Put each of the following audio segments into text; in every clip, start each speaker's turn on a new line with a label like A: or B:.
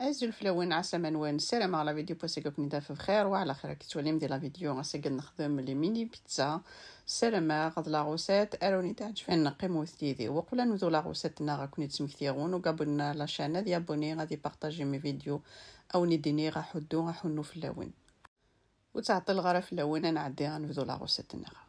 A: أزول الفلوين عسى منوان السلام على فيديو بوسيكوك نضاف بخير وعلى خير كي تولي ندير فيديو غنسقد نخدم لي ميني بيتزا سلامة غاد لاغوسات اروني تعجبني نقيمو ثديدي وقبل نوزو لاغوسات كوني غاكوني تسمكتيغون وقابلنا لاشانا ابوني غادي بارطاجي مي فيديو او نديني غا غا غاحنو فلوين وتعطي الغرف اللون انا عدي غنوزو لاغوسات تاعنا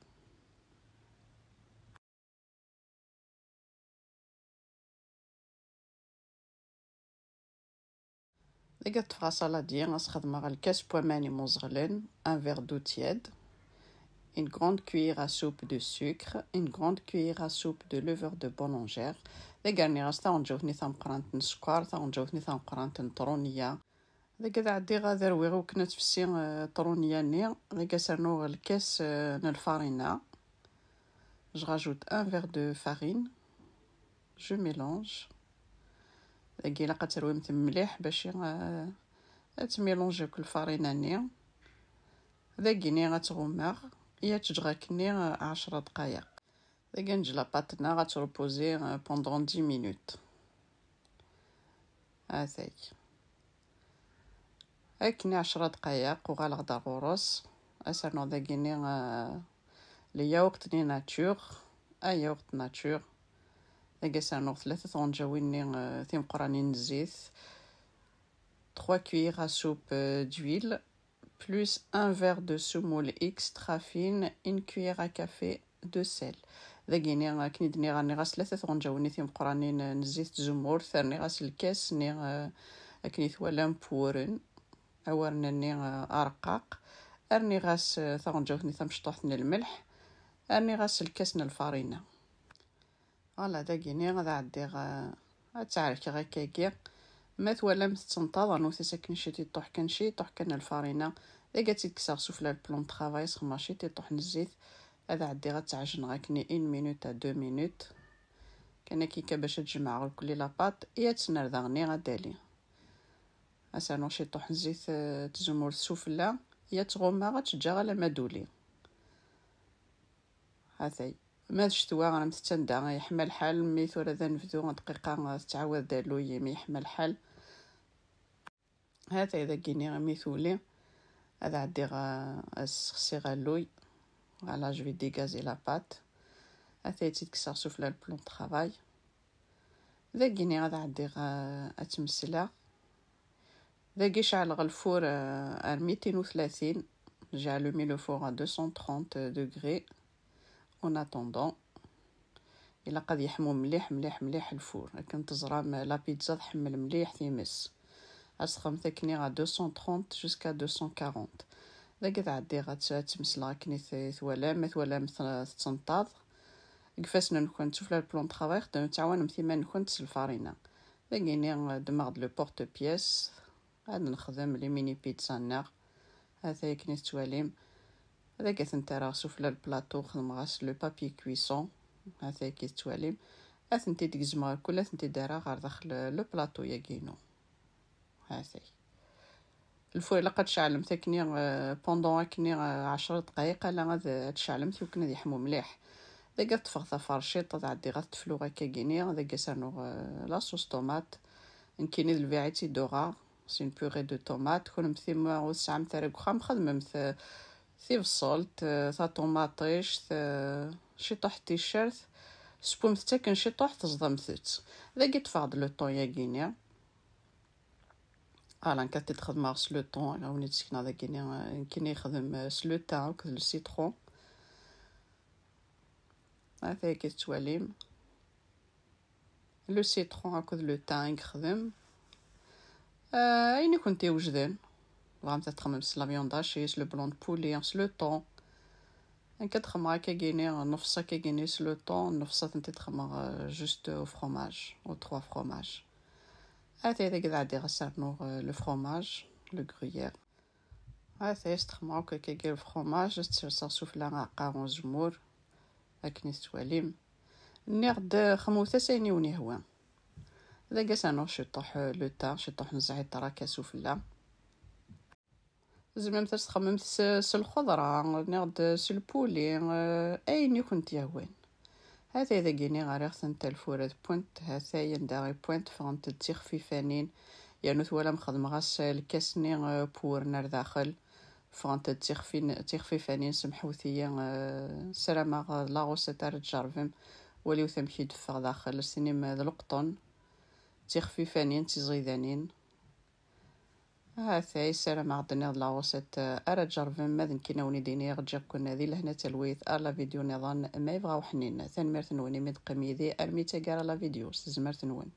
A: Deg tefɣa saladi, ad as-xedmeɣ lkas n waman immuẓeɣlen, un verre d'eau tiède, une grande cuillère à soupe de sucre, une grande cuillère à soupe de levure de boulanger. Les rniɣ-as taɣenǧawt-nni tameqqrant n sskeṛ, taɣenǧawt-nni tameqqrant n truniya. Deg ad ɛeddiɣ ad notre ukken ad tfessi truniya-nni, deg ad rnuɣ lkas Je rajoute un verre de farine, je mélange. كيلا كتروي مليح باش تميلونجيو آه، كل فرينة داكي ني غتغمر يا تجغاكني عشرة دقايق داكي نجلا باتنا غتربوزي بوندون آه، دي مينوت هاتاك أكني عشرة دقايق وغالغدا غورس اسانو داكي ني آه، ليا وقت ني ناتور ايا وقت ناتور أجسانو ثلاثة طونجاوين ثيم قرانين نزيت 3 cuillères سوب دويل euh, d'huile plus un verre de semoule extra fine une cuillère à café de sel ذاكيني كني دني غاني ثلاثة طونجاوين ثيم قرانين نزيت زمور ثاني غاس الكاس ني أكني ثوالا مبورن أورنا ني أرقاق أرني غاس ثونجاوثني ثمشطوحتني الملح أرني غاس الكاس الفارينة فوالا داكي ني غادا عدي غا تعرك غاكاكي ما توالم تنتظر نوثيس كنشي تيطوح كنشي طوح كان قالت لك تيكسر سفلا البلون طرافاي ماشي تيطوح نزيت هذا عدي غتعجن غاكني اين مينوت أ دو مينوت كان كيكا باش تجمع كل لاباط يا تسنر داغني غدالي اسانو شي طوح نزيت تزمر السفلى يا تغمى غتجا غلا مدولي هاذي ما شتوا غنمت تندا يحمل الحال مي ثورة نفدو نفذو دقيقة تعاود دالو يمي يحمى الحال هذا إذا كيني غمي ثولي هذا عدي غا السخسي غالوي على جو في ديغازي لاباط هذا تيتكسر سوفلا البلون طرافاي ذا كيني غادا عدي غا اتمسلا ذا الفور غالفور آه، ميتين وثلاثين جعلو مي لو فور دو سون تخونت دوغري اون اتوندون الا قد يحمو مليح مليح مليح الفور لكن تزرع لا بيتزا تحمل مليح تيمس اسخم تكني غا 230 جوسكا 240 داك تعدي غا لا كني ثوالام ثوالام تنطاض قفاس نكون تشوف البلون تخافيغ تعاون مثيما نكون الفارينة يعني دماغ لو بورت بياس عاد نخدم لي ميني بيتزا ناغ هاثايا كني تواليم هذا قالت انت راه سفلى البلاطو خدم غاس لو بابي كويسون هذا كي تواليم اثنتي ديك الجمار كلها اثنتي دارا غير داخل لو بلاطو يا كينو هذا الفوري لقد شعلم تكني بوندون كني آه، آه، عشر دقائق لا غاد تي وكنا يحمو مليح داك تفغ تا فرشيط تعدي غاد تفلو غاكا كيني داك سانو آه، لاصوص طوماط نكيني الفيعيتي دوغا سي بوغي دو طوماط كون مثيم وسعمت راه خام خدمه مثل ثي بصلت تا طوماطيش تا شطح تيشيرت سبومت تا كان شطح ذا ذاكي فاض لو طون يا كينيا الان كانت تخدم غس لو طون الا ونيت سكنا ذاك كينيا كيني يخدم سلو تاعو كذ السيترون هاكا كي تواليم لو سيترون هاكا لو تاع يخدم اين كنتي وجدان فغام تتخممس لا فيوند هاشيش لو بلون بولينس لو طون كتخمم هاكا كيني نفصة كيني لو طون نفصة تتخمم جوست فروماج او تخوا فروماج هاتي هذا كذا عدي غسر نور لو فروماج لو غرويير هاتي استخمم هاكا كيكي الفروماج تسرسر سفلى عقار زمور هاكني تواليم ني غد خموثة سيني وني هوا هذا كاس انا شطوح لو تا شطوح نزعي الطراكة سفلى زعما مثلا تخممت س الخضره نغد س البولي آه، اين كنت يهوين هذا اذا قيني غاري خصنت الفورات بوينت هثايا داغي بوينت فغنت تيخفيفانين يعني ثوالا مخدم غاس الكاسني آه، بور نار داخل فغنت تيخفين تيخفيفانين سمحوثيا آه، سرما لاغوس تار جارفم ولي ثمحي داخل سينما ذا القطن تيخفيفانين تيزيدانين ها ثاي سلام غدني لاوسيت ارا جرفن ماذن كينا وني ديني غجيب كنا ذي لهنا تلويث لا فيديو نظن ما يبغاو حنين تنمرت نون مد قميدي ارمي تاكار لا فيديو سزمرت نون